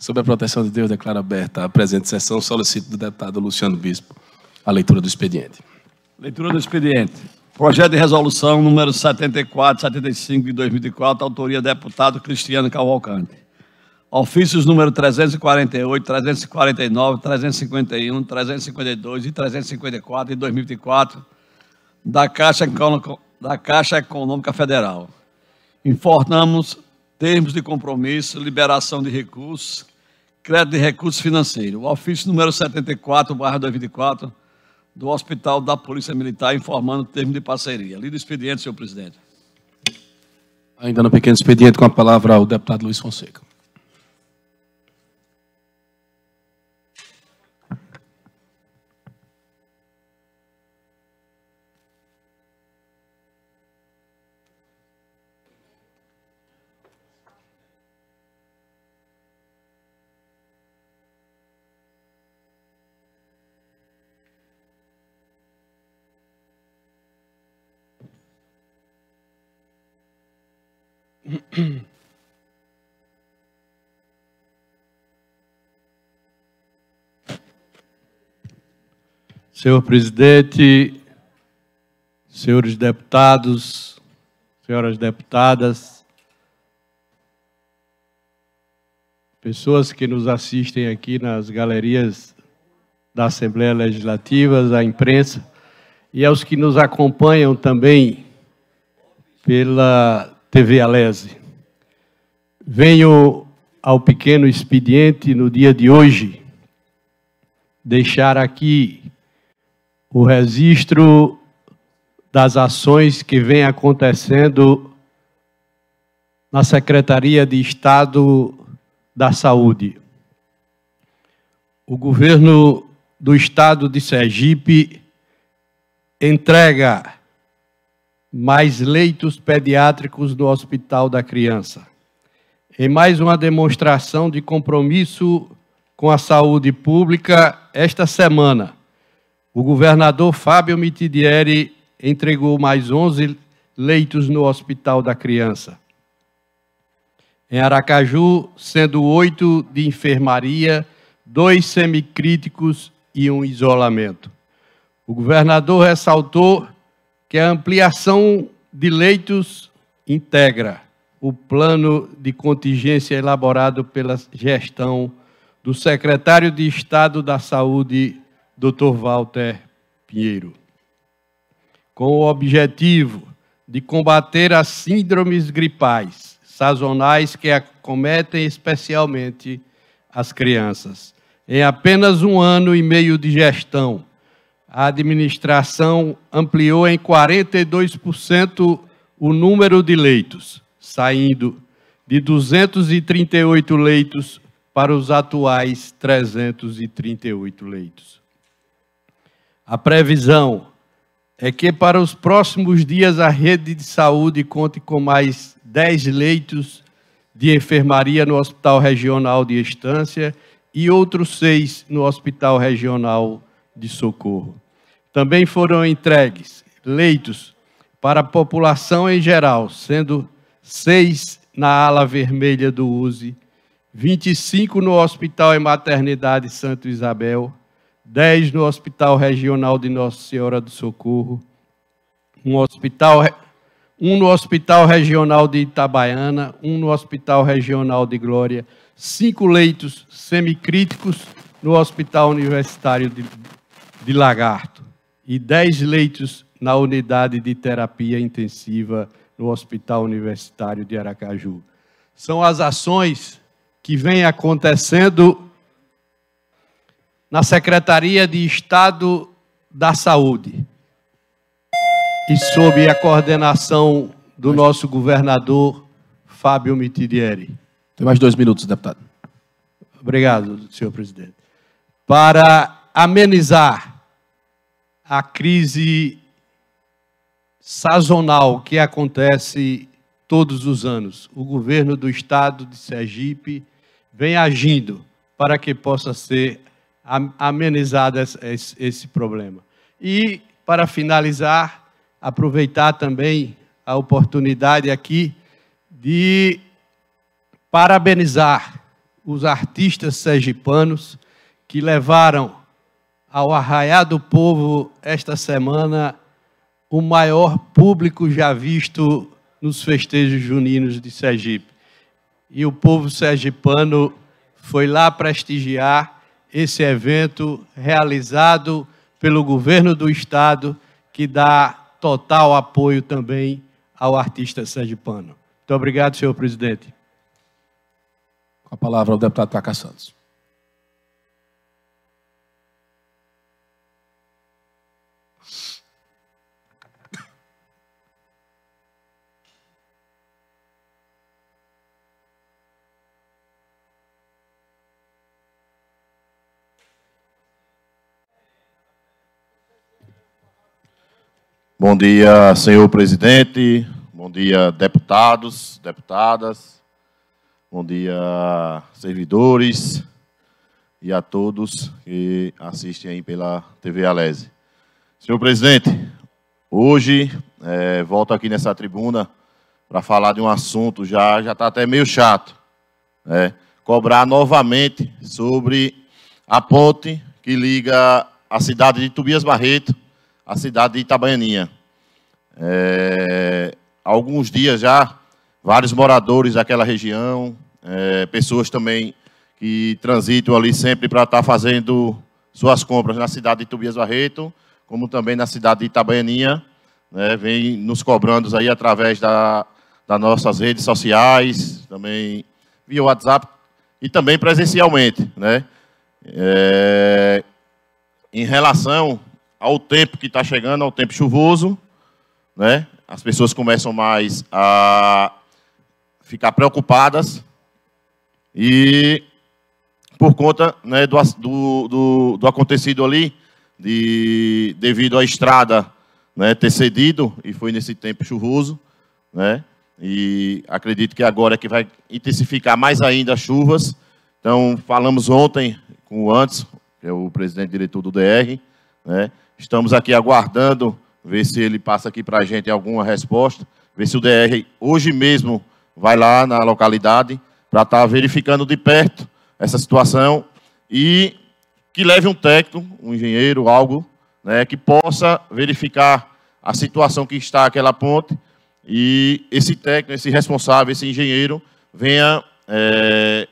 Sob a proteção de Deus, declaro aberta a presente sessão. Solicito do deputado Luciano Bispo a leitura do expediente. Leitura do expediente. Projeto de resolução número 74, 75 de 2004, autoria do deputado Cristiano Cavalcante. Ofícios número 348, 349, 351, 352 e 354 de 2004 da Caixa, da Caixa Econômica Federal. Informamos termos de compromisso, liberação de recursos Crédito de Recursos Financeiros. O ofício número 74, barra 24, do Hospital da Polícia Militar, informando o termo de parceria. Lido o expediente, senhor presidente. Ainda no pequeno expediente, com a palavra o deputado Luiz Fonseca. Senhor presidente, senhores deputados, senhoras deputadas, pessoas que nos assistem aqui nas galerias da Assembleia Legislativa, a imprensa e aos que nos acompanham também pela TV Alese. Venho ao pequeno expediente no dia de hoje deixar aqui o registro das ações que vem acontecendo na Secretaria de Estado da Saúde. O governo do estado de Sergipe entrega mais leitos pediátricos no Hospital da Criança. Em mais uma demonstração de compromisso com a saúde pública, esta semana, o governador Fábio Mitidieri entregou mais 11 leitos no Hospital da Criança. Em Aracaju, sendo oito de enfermaria, dois semicríticos e um isolamento. O governador ressaltou que é a ampliação de leitos integra o plano de contingência elaborado pela gestão do secretário de Estado da Saúde, Dr. Walter Pinheiro, com o objetivo de combater as síndromes gripais sazonais que acometem especialmente as crianças. Em apenas um ano e meio de gestão, a administração ampliou em 42% o número de leitos, saindo de 238 leitos para os atuais 338 leitos. A previsão é que para os próximos dias a rede de saúde conte com mais 10 leitos de enfermaria no Hospital Regional de Estância e outros seis no Hospital Regional de Socorro. Também foram entregues leitos para a população em geral, sendo seis na ala vermelha do UZI, 25 no Hospital e Maternidade Santo Isabel, 10 no Hospital Regional de Nossa Senhora do Socorro, um, hospital, um no Hospital Regional de Itabaiana, um no Hospital Regional de Glória, cinco leitos semicríticos no Hospital Universitário de, de Lagarto e 10 leitos na unidade de terapia intensiva no Hospital Universitário de Aracaju. São as ações que vêm acontecendo na Secretaria de Estado da Saúde e sob a coordenação do nosso governador Fábio Mitidieri. Tem mais dois minutos, deputado. Obrigado, senhor presidente. Para amenizar a crise sazonal que acontece todos os anos. O governo do estado de Sergipe vem agindo para que possa ser amenizado esse, problema. E, para finalizar, aproveitar também a oportunidade aqui de parabenizar os artistas sergipanos que levaram ao arraiar do povo esta semana o maior público já visto nos festejos juninos de Sergipe. E o povo sergipano foi lá prestigiar esse evento realizado pelo governo do estado, que dá total apoio também ao artista sergipano. Muito obrigado, senhor presidente. Com a palavra o deputado Taca Santos. Bom dia, senhor presidente. Bom dia, deputados, deputadas. Bom dia, servidores e a todos que assistem aí pela TV Alese. Senhor presidente, hoje é, volto aqui nessa tribuna para falar de um assunto já já está até meio chato, né? Cobrar novamente sobre a ponte que liga a cidade de Tobias Barreto a cidade de Itabaianinha. É, há alguns dias já, vários moradores daquela região, é, pessoas também que transitam ali sempre para estar tá fazendo suas compras na cidade de Tobias Barreto, como também na cidade de Itabaianinha, né, vem nos cobrando aí através da, das nossas redes sociais, também via WhatsApp e também presencialmente. Né? É, em relação ao tempo que está chegando, ao tempo chuvoso, né? As pessoas começam mais a ficar preocupadas e por conta né, do, do, do, acontecido ali, de, devido à estrada né, ter cedido, e foi nesse tempo chuvoso, né, e acredito que agora é que vai intensificar mais ainda as chuvas. Então, falamos ontem com o Antes, que é o presidente diretor do DR, né? Estamos aqui aguardando ver se ele passa aqui para a gente alguma resposta, ver se o DR hoje mesmo vai lá na localidade para estar tá verificando de perto essa situação e que leve um técnico, um engenheiro, algo, né, que possa verificar a situação que está aquela ponte e esse técnico, esse responsável, esse engenheiro venha é,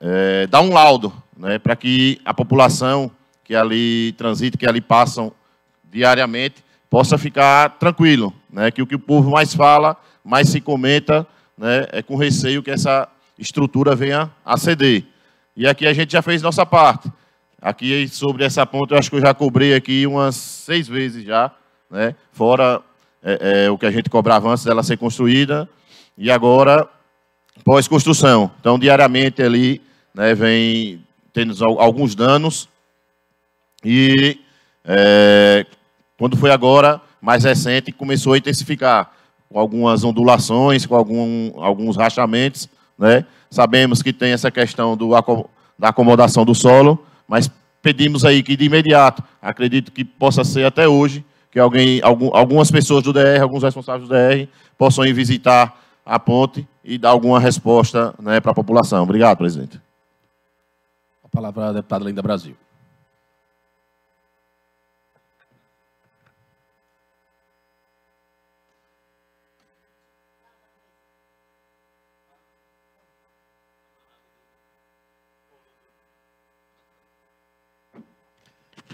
é, dar um laudo né, para que a população que ali transitam, que ali passam diariamente, possa ficar tranquilo, né? Que o que o povo mais fala, mais se comenta, né? É com receio que essa estrutura venha a ceder. E aqui a gente já fez nossa parte. Aqui sobre essa ponta, eu acho que eu já cobrei aqui umas seis vezes já, né? Fora é, é, o que a gente cobrava antes dela ser construída e agora pós-construção. Então diariamente ali, né? Vem tendo alguns danos e é, quando foi agora, mais recente, começou a intensificar com algumas ondulações, com algum, alguns rachamentos. Né? Sabemos que tem essa questão do, da acomodação do solo, mas pedimos aí que de imediato, acredito que possa ser até hoje, que alguém, algum, algumas pessoas do DR, alguns responsáveis do DR, possam ir visitar a ponte e dar alguma resposta né, para a população. Obrigado, presidente. A palavra é a deputada Linda Brasil.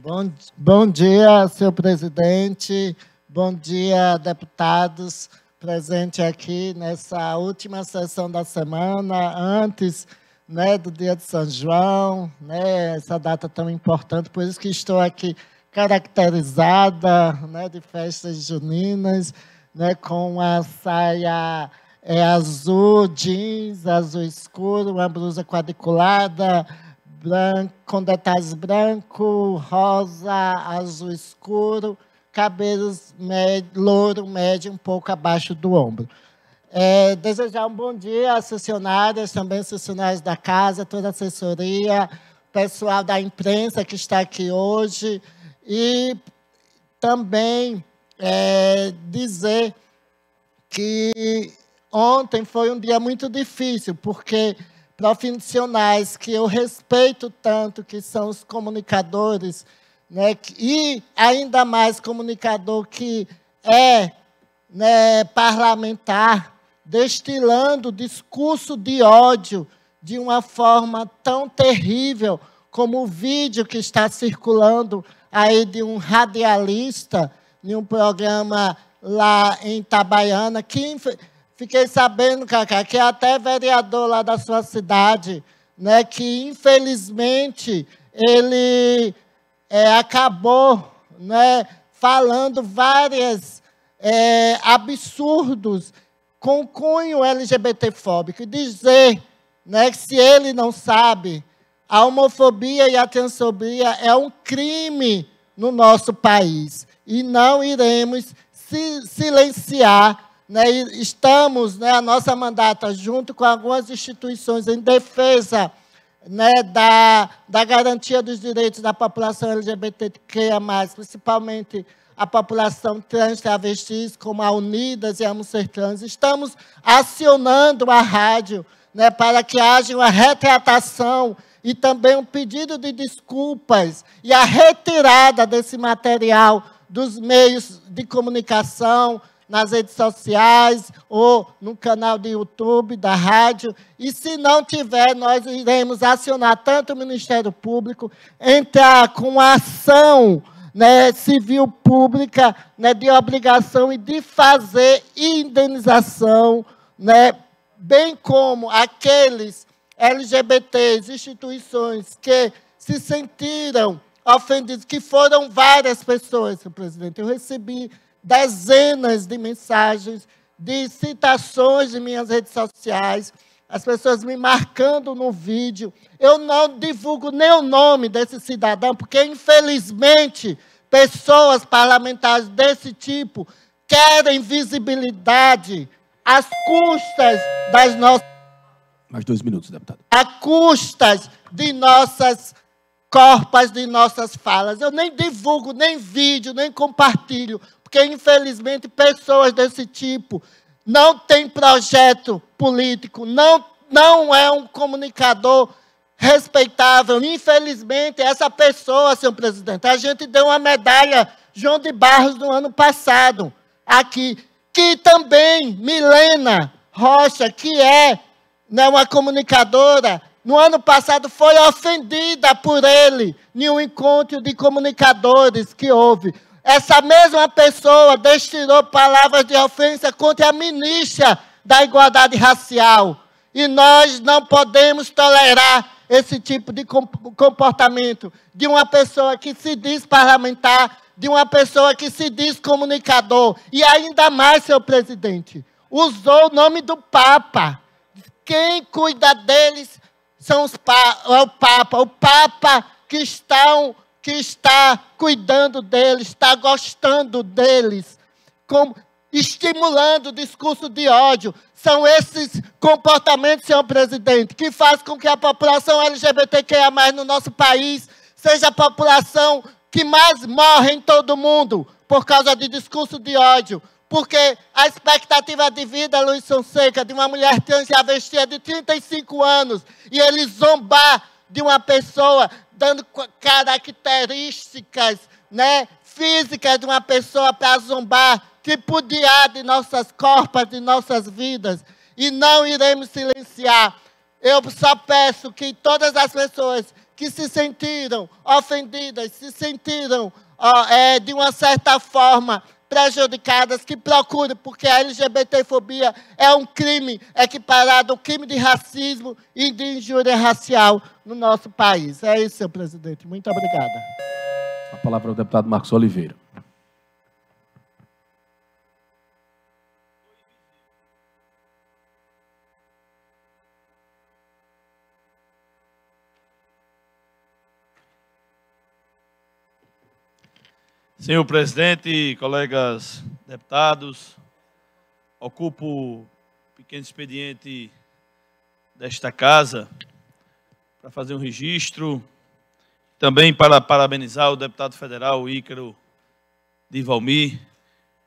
Bom, bom dia, senhor presidente. Bom dia, deputados presentes aqui nessa última sessão da semana, antes né, do dia de São João, né, essa data tão importante, por isso que estou aqui caracterizada né, de festas juninas, né, com a saia é, azul, jeans, azul escuro, uma blusa quadriculada, branco, com detalhes é branco, rosa, azul escuro, cabelos médio, louro médio, um pouco abaixo do ombro. É, desejar um bom dia às funcionárias, também aos funcionários da casa, toda a assessoria, pessoal da imprensa que está aqui hoje e também é, dizer que ontem foi um dia muito difícil, porque profissionais que eu respeito tanto, que são os comunicadores, né, e ainda mais comunicador que é né, parlamentar, destilando discurso de ódio de uma forma tão terrível como o vídeo que está circulando aí de um radialista em um programa lá em Itabaiana, que Fiquei sabendo, Cacá, que é até vereador lá da sua cidade, né, que infelizmente ele é, acabou né, falando vários é, absurdos com cunho LGBTfóbico e dizer né, que se ele não sabe, a homofobia e a transfobia é um crime no nosso país e não iremos si silenciar né, estamos, né, a nossa mandata, junto com algumas instituições em defesa né, da, da garantia dos direitos da população LGBTQIA+, principalmente a população trans, travestis, como a Unidas e a Mulher Trans. Estamos acionando a rádio né, para que haja uma retratação e também um pedido de desculpas e a retirada desse material dos meios de comunicação, nas redes sociais ou no canal do YouTube, da rádio. E se não tiver, nós iremos acionar tanto o Ministério Público, entrar com ação né, civil pública né, de obrigação e de fazer indenização, né, bem como aqueles LGBTs, instituições que se sentiram ofendidos, que foram várias pessoas, senhor presidente. Eu recebi dezenas de mensagens, de citações de minhas redes sociais, as pessoas me marcando no vídeo. Eu não divulgo nem o nome desse cidadão, porque infelizmente pessoas parlamentares desse tipo querem visibilidade às custas das nossas. Mais dois minutos, deputado. À custas de nossas corpas, de nossas falas. Eu nem divulgo, nem vídeo, nem compartilho, porque, infelizmente, pessoas desse tipo não têm projeto político, não, não é um comunicador respeitável. Infelizmente, essa pessoa, senhor presidente, a gente deu uma medalha João de Barros no ano passado aqui, que também Milena Rocha, que é né, uma comunicadora, no ano passado foi ofendida por ele em um encontro de comunicadores que houve. Essa mesma pessoa destinou palavras de ofensa contra a ministra da igualdade racial. E nós não podemos tolerar esse tipo de comportamento de uma pessoa que se diz parlamentar, de uma pessoa que se diz comunicador. E ainda mais, seu presidente, usou o nome do Papa. Quem cuida deles são os pa é o Papa. O Papa que estão que está cuidando deles, está gostando deles, como, estimulando o discurso de ódio. São esses comportamentos, senhor presidente, que faz com que a população LGBTQIA+, no nosso país, seja a população que mais morre em todo o mundo por causa de discurso de ódio. Porque a expectativa de vida, Luiz Fonseca, de uma mulher trans e é de 35 anos e ele zombar de uma pessoa dando características né, físicas de uma pessoa para zombar, tripudiar de nossas corpas, de nossas vidas. E não iremos silenciar. Eu só peço que todas as pessoas que se sentiram ofendidas, se sentiram ó, é, de uma certa forma prejudicadas, que procurem, porque a LGBTfobia é um crime equiparado ao crime de racismo e de injúria racial no nosso país. É isso, senhor presidente. Muito obrigada. A palavra é do deputado Marcos Oliveira. Senhor presidente, colegas deputados, ocupo o pequeno expediente desta casa para fazer um registro, também para parabenizar o deputado federal Ícaro de Valmir.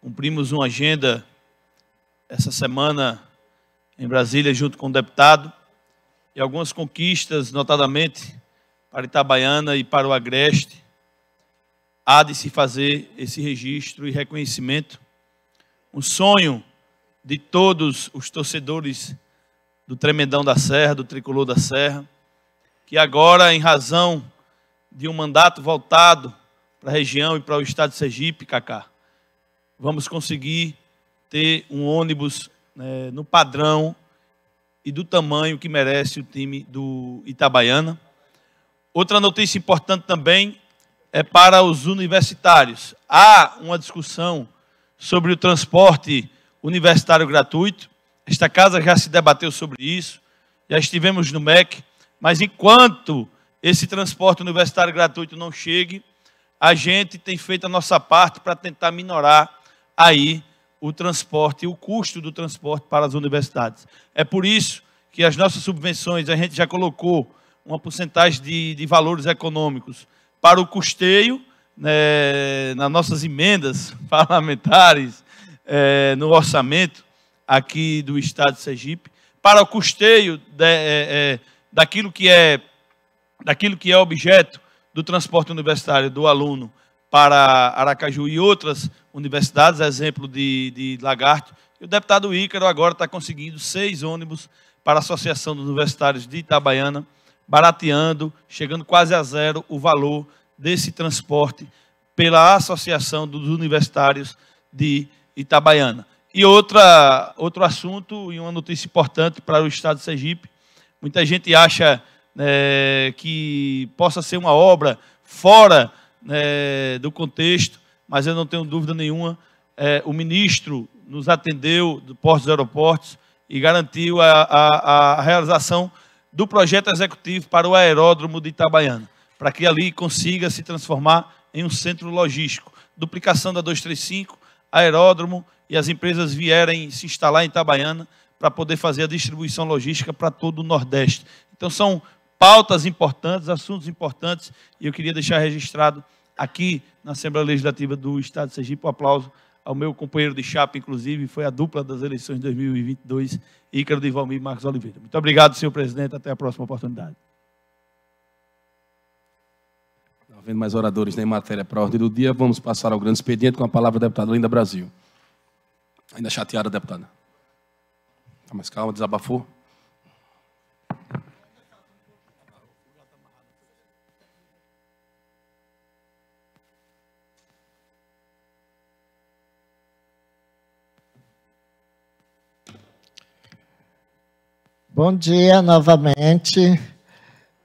Cumprimos uma agenda essa semana em Brasília junto com o deputado e algumas conquistas, notadamente para Itabaiana e para o Agreste há de se fazer esse registro e reconhecimento. Um sonho de todos os torcedores do Tremendão da Serra, do Tricolor da Serra, que agora, em razão de um mandato voltado para a região e para o estado de Sergipe, Cacá, vamos conseguir ter um ônibus né, no padrão e do tamanho que merece o time do Itabaiana. Outra notícia importante também é para os universitários. Há uma discussão sobre o transporte universitário gratuito. Esta casa já se debateu sobre isso, já estivemos no MEC, mas enquanto esse transporte universitário gratuito não chegue, a gente tem feito a nossa parte para tentar minorar aí o transporte, o custo do transporte para as universidades. É por isso que as nossas subvenções, a gente já colocou uma porcentagem de, de valores econômicos para o custeio né, nas nossas emendas parlamentares, é, no orçamento aqui do Estado de Sergipe, para o custeio de, é, é, daquilo, que é, daquilo que é objeto do transporte universitário do aluno para Aracaju e outras universidades, exemplo de, de Lagarto. E o deputado Ícaro agora está conseguindo seis ônibus para a Associação dos Universitários de Itabaiana, barateando, chegando quase a zero o valor desse transporte pela Associação dos Universitários de Itabaiana. E outra, outro assunto e uma notícia importante para o Estado de Sergipe. Muita gente acha né, que possa ser uma obra fora né, do contexto, mas eu não tenho dúvida nenhuma. É, o ministro nos atendeu do Porto dos Aeroportos e garantiu a, a, a realização do projeto executivo para o aeródromo de Itabaiana, para que ali consiga se transformar em um centro logístico. Duplicação da 235, aeródromo e as empresas vierem se instalar em Itabaiana para poder fazer a distribuição logística para todo o Nordeste. Então são pautas importantes, assuntos importantes, e eu queria deixar registrado aqui na Assembleia Legislativa do Estado de Sergipe o um aplauso ao meu companheiro de chapa, inclusive, foi a dupla das eleições de 2022, Ícaro de Valmir e Marcos Oliveira. Muito obrigado, senhor presidente, até a próxima oportunidade. Não havendo mais oradores nem matéria para a ordem do dia, vamos passar ao grande expediente com a palavra da deputada Linda Brasil. Ainda chateada, deputada. Tá mais calma, desabafou. Bom dia novamente.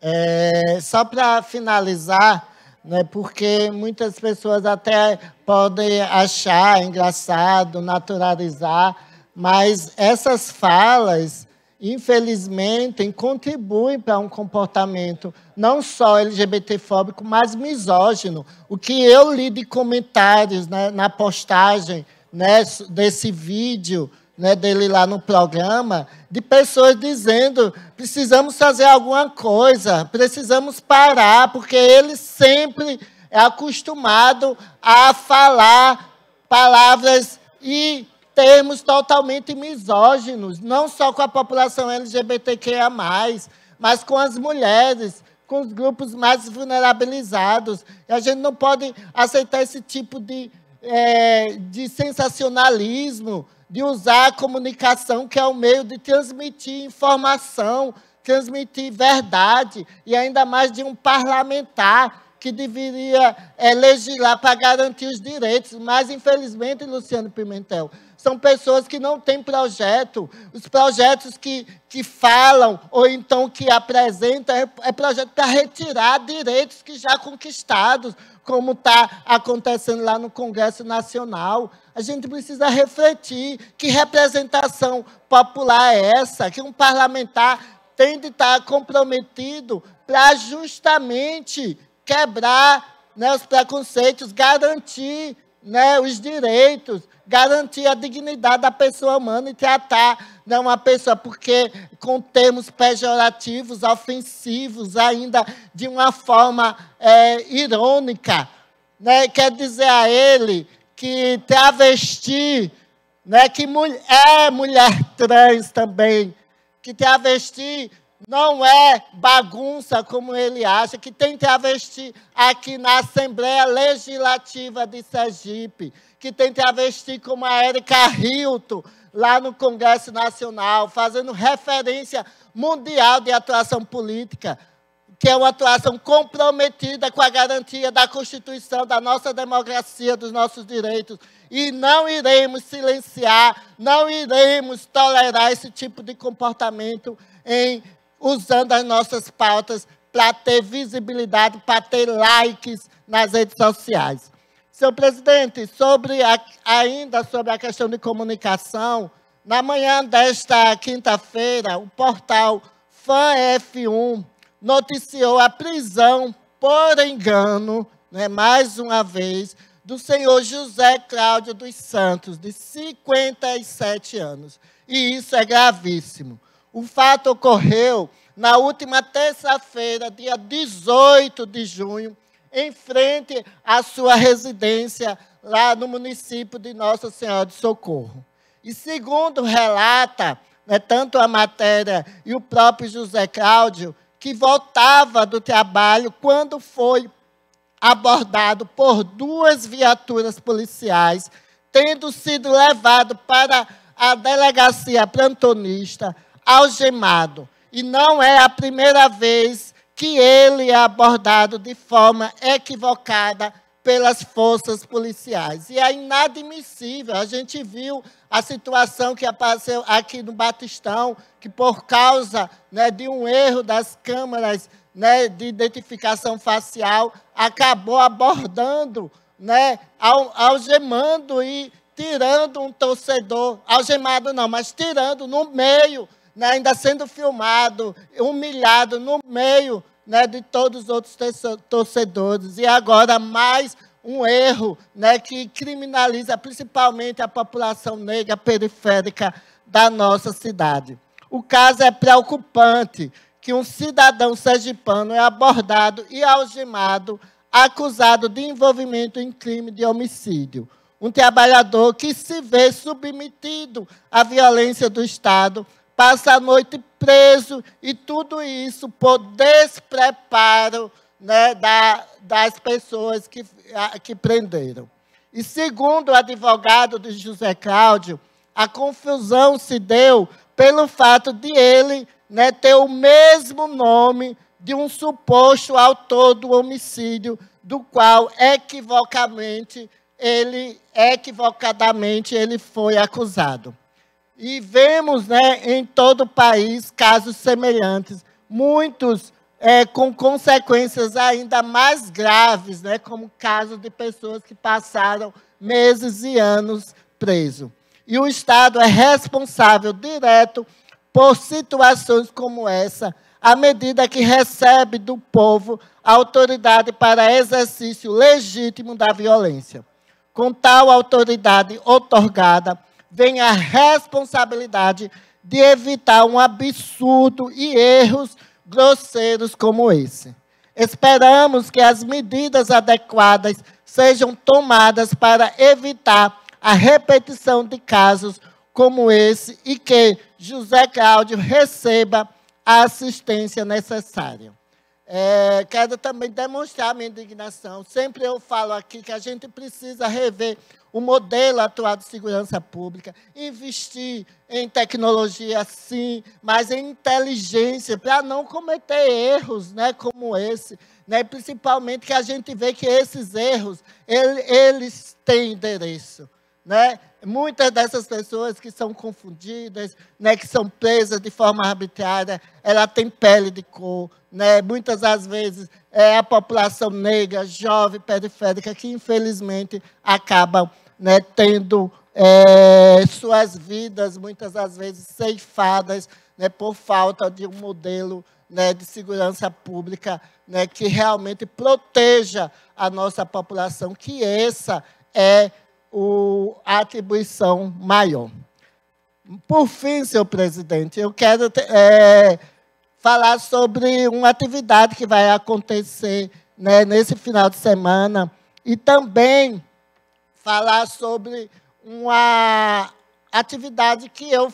É, só para finalizar, né, porque muitas pessoas até podem achar engraçado, naturalizar, mas essas falas, infelizmente, contribuem para um comportamento não só LGBTfóbico, mas misógino. O que eu li de comentários né, na postagem né, desse vídeo né, dele lá no programa, de pessoas dizendo: precisamos fazer alguma coisa, precisamos parar, porque ele sempre é acostumado a falar palavras e termos totalmente misóginos, não só com a população LGBTQIA, mas com as mulheres, com os grupos mais vulnerabilizados. E a gente não pode aceitar esse tipo de, é, de sensacionalismo, de usar a comunicação, que é o meio de transmitir informação, transmitir verdade, e ainda mais de um parlamentar que deveria é, legislar para garantir os direitos, mas infelizmente, Luciano Pimentel, são pessoas que não têm projeto. Os projetos que, que falam ou então que apresentam é, é projeto para retirar direitos que já conquistados como está acontecendo lá no Congresso Nacional. A gente precisa refletir que representação popular é essa, que um parlamentar tem de estar tá comprometido para justamente quebrar né, os preconceitos, garantir né, os direitos, garantir a dignidade da pessoa humana e tratar né, uma pessoa, porque com termos pejorativos, ofensivos, ainda de uma forma é, irônica, né, quer dizer a ele que travesti, né, que mulher é mulher trans também, que travesti não é bagunça como ele acha, que tem travesti aqui na Assembleia Legislativa de Sergipe, que tem travesti como a Erika Hilton, lá no Congresso Nacional, fazendo referência mundial de atuação política, que é uma atuação comprometida com a garantia da Constituição, da nossa democracia, dos nossos direitos. E não iremos silenciar, não iremos tolerar esse tipo de comportamento em usando as nossas pautas para ter visibilidade, para ter likes nas redes sociais. Senhor presidente, sobre a, ainda sobre a questão de comunicação, na manhã desta quinta-feira, o portal FanF1 noticiou a prisão por engano, né, mais uma vez, do senhor José Cláudio dos Santos, de 57 anos. E isso é gravíssimo. O fato ocorreu na última terça-feira, dia 18 de junho, em frente à sua residência, lá no município de Nossa Senhora de Socorro. E segundo relata, né, tanto a matéria e o próprio José Cláudio, que voltava do trabalho quando foi abordado por duas viaturas policiais, tendo sido levado para a delegacia plantonista, algemado. E não é a primeira vez que ele é abordado de forma equivocada pelas forças policiais. E é inadmissível. A gente viu a situação que apareceu aqui no Batistão, que por causa né, de um erro das câmaras né, de identificação facial, acabou abordando, né, algemando e tirando um torcedor, algemado não, mas tirando no meio né, ainda sendo filmado, humilhado no meio né, de todos os outros torcedores. E agora mais um erro né, que criminaliza principalmente a população negra periférica da nossa cidade. O caso é preocupante que um cidadão sergipano é abordado e algemado, acusado de envolvimento em crime de homicídio. Um trabalhador que se vê submetido à violência do Estado passa a noite preso e tudo isso por despreparo né, da, das pessoas que, a, que prenderam. E segundo o advogado de José Cláudio, a confusão se deu pelo fato de ele né, ter o mesmo nome de um suposto autor do homicídio, do qual equivocamente ele equivocadamente ele foi acusado. E vemos né, em todo o país casos semelhantes, muitos é, com consequências ainda mais graves, né, como o caso de pessoas que passaram meses e anos preso. E o Estado é responsável direto por situações como essa, à medida que recebe do povo autoridade para exercício legítimo da violência. Com tal autoridade otorgada, vem a responsabilidade de evitar um absurdo e erros grosseiros como esse. Esperamos que as medidas adequadas sejam tomadas para evitar a repetição de casos como esse e que José Cláudio receba a assistência necessária. É, quero também demonstrar minha indignação. Sempre eu falo aqui que a gente precisa rever o modelo atual de segurança pública, investir em tecnologia sim, mas em inteligência para não cometer erros, né, como esse, né, principalmente que a gente vê que esses erros ele, eles têm endereço, né? Muitas dessas pessoas que são confundidas, né, que são presas de forma arbitrária, ela tem pele de cor, né? Muitas das vezes é a população negra, jovem, periférica que infelizmente acabam né, tendo é, suas vidas muitas das vezes ceifadas né, por falta de um modelo né, de segurança pública né, que realmente proteja a nossa população, que essa é a atribuição maior. Por fim, senhor presidente, eu quero é, falar sobre uma atividade que vai acontecer né, nesse final de semana e também falar sobre uma atividade que eu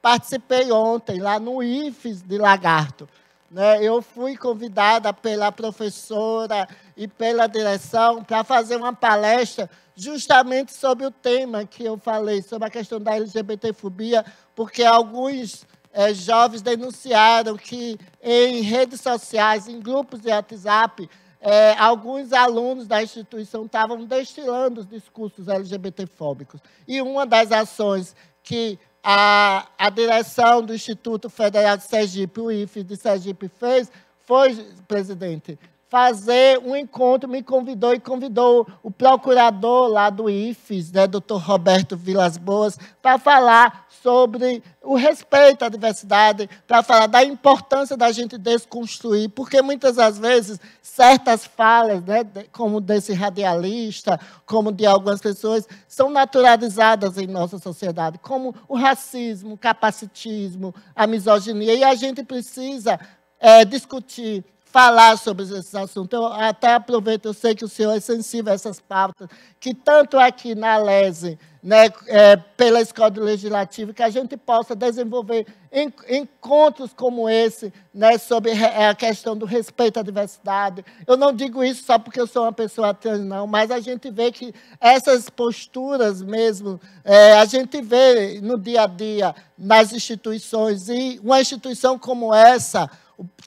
participei ontem, lá no IFES de Lagarto. Né? Eu fui convidada pela professora e pela direção para fazer uma palestra justamente sobre o tema que eu falei, sobre a questão da LGBTfobia, porque alguns é, jovens denunciaram que em redes sociais, em grupos de WhatsApp, é, alguns alunos da instituição estavam destilando os discursos LGBTfóbicos. E uma das ações que a, a direção do Instituto Federal de Sergipe, o IFE de Sergipe, fez foi, presidente, fazer um encontro, me convidou e convidou o procurador lá do IFES, né, doutor Roberto Vilas Boas, para falar sobre o respeito à diversidade, para falar da importância da gente desconstruir, porque muitas das vezes certas falas, né, como desse radialista, como de algumas pessoas, são naturalizadas em nossa sociedade, como o racismo, o capacitismo, a misoginia, e a gente precisa é, discutir falar sobre esses assuntos. Eu até aproveito, eu sei que o senhor é sensível a essas pautas, que tanto aqui na Lese né, é, pela Escola Legislativa, que a gente possa desenvolver en encontros como esse, né, sobre a questão do respeito à diversidade. Eu não digo isso só porque eu sou uma pessoa trans, não, mas a gente vê que essas posturas mesmo, é, a gente vê no dia a dia, nas instituições, e uma instituição como essa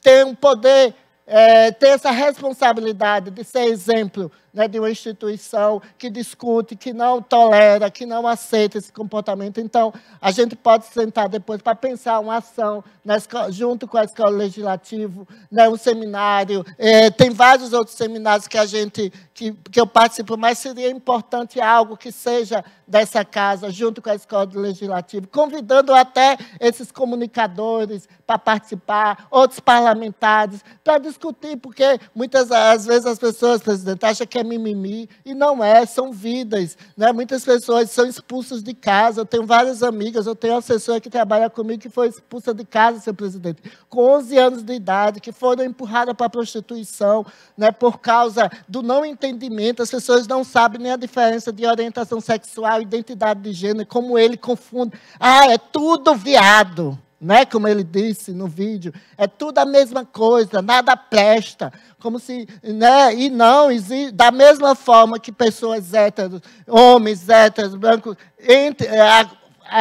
tem um poder, é, tem essa responsabilidade de ser exemplo né, de uma instituição que discute, que não tolera, que não aceita esse comportamento. Então, a gente pode sentar depois para pensar uma ação escola, junto com a escola legislativa, né, um seminário. É, tem vários outros seminários que a gente que, que eu participo, mas seria importante algo que seja dessa casa, junto com a escola legislativa, convidando até esses comunicadores para participar, outros parlamentares, para discutir, porque muitas às vezes as pessoas, presidente, acham que é mimimi, e não é, são vidas. Né? Muitas pessoas são expulsas de casa. Eu tenho várias amigas, eu tenho uma assessora que trabalha comigo que foi expulsa de casa, seu presidente, com 11 anos de idade, que foram empurradas para a prostituição né, por causa do não entendimento. As pessoas não sabem nem a diferença de orientação sexual, identidade de gênero, como ele confunde. Ah, é tudo viado né? Como ele disse no vídeo, é tudo a mesma coisa, nada presta, como se, né? E não, existe, da mesma forma que pessoas héteros, homens héteros, brancos, entre, é,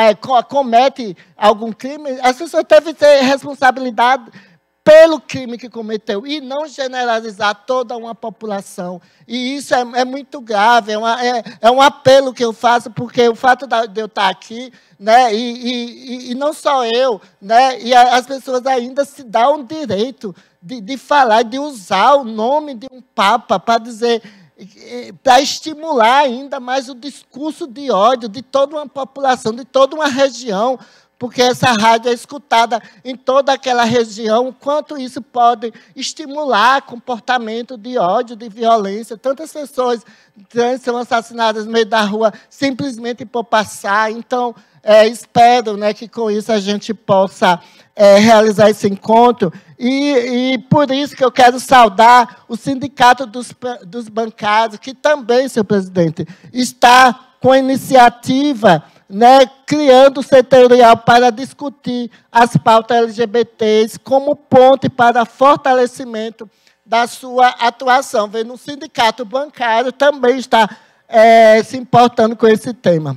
é, cometem algum crime, as pessoas devem ter responsabilidade pelo crime que cometeu e não generalizar toda uma população. E isso é, é muito grave, é, uma, é, é, um apelo que eu faço, porque o fato de eu estar aqui, né, e, e, e não só eu, né, e as pessoas ainda se dão o direito de, de falar, de usar o nome de um Papa para dizer eh, eh, para estimular ainda mais o discurso de ódio de toda uma população, de toda uma região, porque essa rádio é escutada em toda aquela região, o quanto isso pode estimular comportamento de ódio, de violência. Tantas pessoas trans né, são assassinadas no meio da rua simplesmente por passar. Então, é, espero né, que com isso a gente possa é, realizar esse encontro. E, e, por isso que eu quero saudar o Sindicato dos, dos Bancários, que também, senhor presidente, está com a iniciativa né, criando setorial para discutir as pautas LGBTs como ponte para fortalecimento da sua atuação. Vendo o sindicato bancário também está é, se importando com esse tema.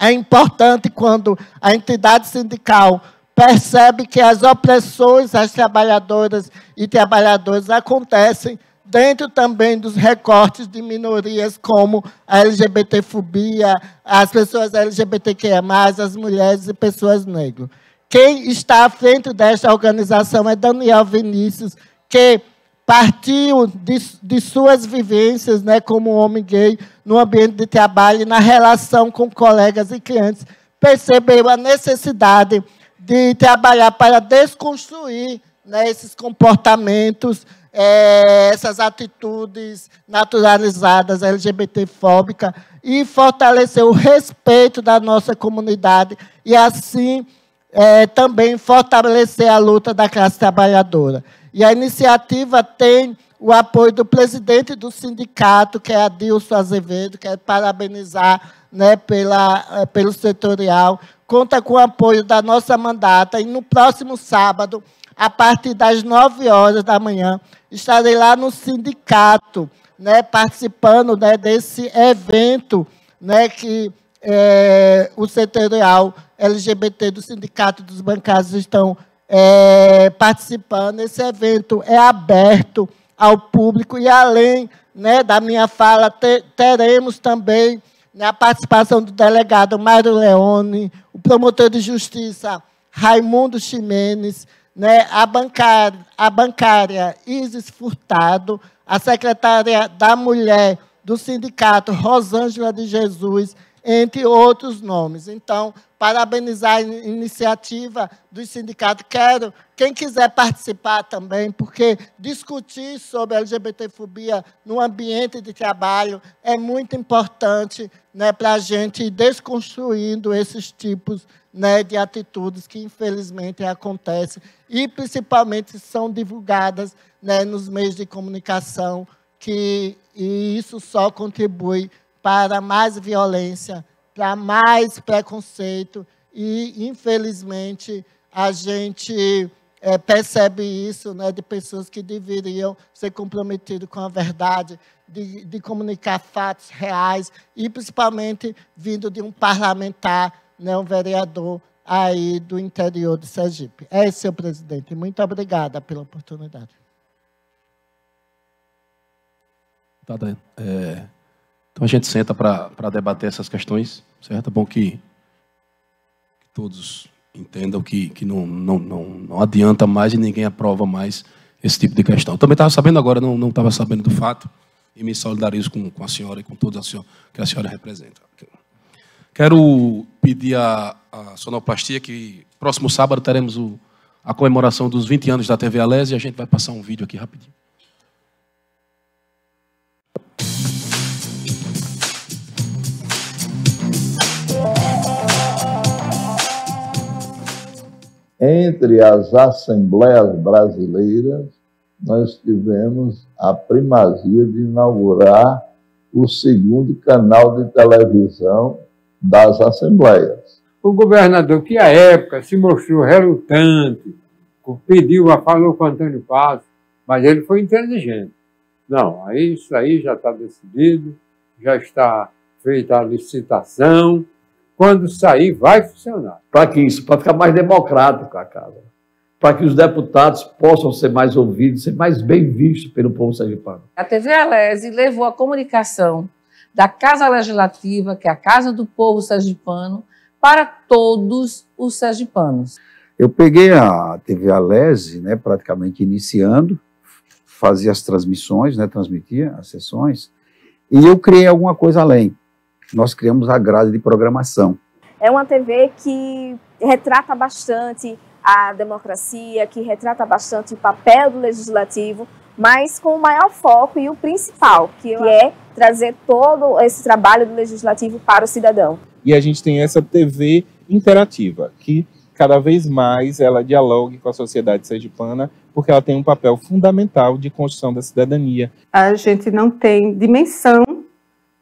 É importante quando a entidade sindical percebe que as opressões às trabalhadoras e trabalhadores acontecem dentro também dos recortes de minorias como a LGBTfobia, as pessoas LGBTQIA+, as mulheres e pessoas negras. Quem está à frente desta organização é Daniel Vinícius, que partiu de, de suas vivências né, como homem gay no ambiente de trabalho e na relação com colegas e clientes, percebeu a necessidade de trabalhar para desconstruir né, esses comportamentos é, essas atitudes naturalizadas LGBTfóbicas e fortalecer o respeito da nossa comunidade e assim é, também fortalecer a luta da classe trabalhadora. E a iniciativa tem o apoio do presidente do sindicato, que é Adilson Azevedo, quero parabenizar né, pela, é, pelo setorial, conta com o apoio da nossa mandata e no próximo sábado a partir das 9 horas da manhã, estarei lá no sindicato, né, participando né, desse evento né, que é, o setorial LGBT do Sindicato dos Bancários estão é, participando. Esse evento é aberto ao público e, além né, da minha fala, te, teremos também né, a participação do delegado Mário Leone, o promotor de justiça Raimundo Ximenes, né, a, bancária, a bancária Isis Furtado, a secretária da Mulher do Sindicato Rosângela de Jesus, entre outros nomes. Então, parabenizar a iniciativa do sindicato. Quero, quem quiser participar também, porque discutir sobre LGBTfobia no ambiente de trabalho é muito importante né, para a gente ir desconstruindo esses tipos né, de atitudes que infelizmente acontecem e principalmente são divulgadas né, nos meios de comunicação, que e isso só contribui para mais violência, para mais preconceito e infelizmente a gente é, percebe isso né, de pessoas que deveriam ser comprometidas com a verdade, de, de comunicar fatos reais e principalmente vindo de um parlamentar né, um vereador aí do interior de Sergipe. É, senhor presidente, muito obrigada pela oportunidade. Tá, é, então a gente senta para debater essas questões, certo? É bom que, que todos entendam que, que não, não, não, não adianta mais e ninguém aprova mais esse tipo de questão. Eu também estava sabendo agora, não estava sabendo do fato, e me solidarizo com, com a senhora e com todos a senhora, que a senhora representa. Quero pedir a, a sonoplastia que próximo sábado teremos o, a comemoração dos 20 anos da TV Alés e a gente vai passar um vídeo aqui rapidinho. Entre as assembleias brasileiras, nós tivemos a primazia de inaugurar o segundo canal de televisão das assembleias. O governador, que à época se mostrou relutante, pediu, falou com Antônio Paz, mas ele foi inteligente. Não, isso aí já está decidido, já está feita a licitação. Quando sair, vai funcionar. Para que isso? Para ficar mais democrático a casa. Para que os deputados possam ser mais ouvidos, ser mais bem vistos pelo povo sergipano. A TV Alese levou a comunicação da Casa Legislativa, que é a Casa do Povo Sergipano, para todos os sergipanos. Eu peguei a TV Alese, né, praticamente iniciando, fazia as transmissões, né, transmitia as sessões, e eu criei alguma coisa além. Nós criamos a grade de programação. É uma TV que retrata bastante a democracia, que retrata bastante o papel do legislativo mas com o maior foco e o principal, que é trazer todo esse trabalho do legislativo para o cidadão. E a gente tem essa TV interativa, que cada vez mais ela dialogue com a sociedade sergipana, porque ela tem um papel fundamental de construção da cidadania. A gente não tem dimensão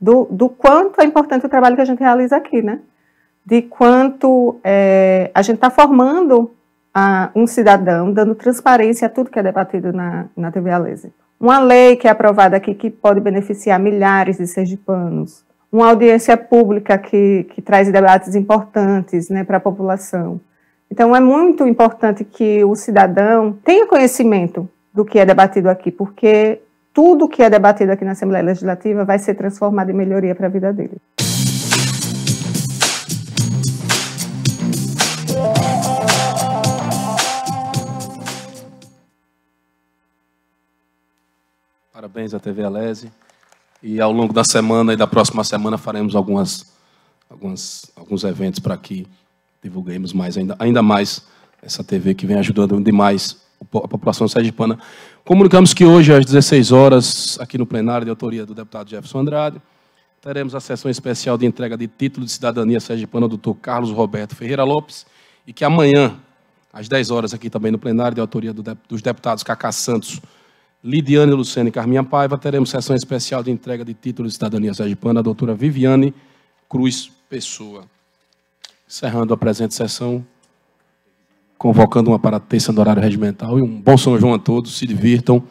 do, do quanto é importante o trabalho que a gente realiza aqui, né? De quanto é, a gente está formando a um cidadão, dando transparência a tudo que é debatido na, na TV Alesa. Uma lei que é aprovada aqui que pode beneficiar milhares de sergipanos. Uma audiência pública que, que traz debates importantes né, para a população. Então, é muito importante que o cidadão tenha conhecimento do que é debatido aqui, porque tudo que é debatido aqui na Assembleia Legislativa vai ser transformado em melhoria para a vida dele. Parabéns à TV Alese. E ao longo da semana e da próxima semana faremos algumas, algumas alguns eventos para que divulguemos mais ainda, ainda mais essa TV que vem ajudando demais a população sergipana. Comunicamos que hoje, às 16 horas, aqui no plenário de autoria do deputado Jefferson Andrade, teremos a sessão especial de entrega de título de cidadania sergipana do doutor Carlos Roberto Ferreira Lopes e que amanhã, às 10 horas, aqui também no plenário de autoria do, dos deputados Cacá Santos, Lidiane Lucene Carminha Paiva, teremos sessão especial de entrega de títulos de cidadania sergipana a doutora Viviane Cruz Pessoa. Encerrando a presente sessão, convocando uma para terça no horário regimental e um bom São João a todos, se divirtam.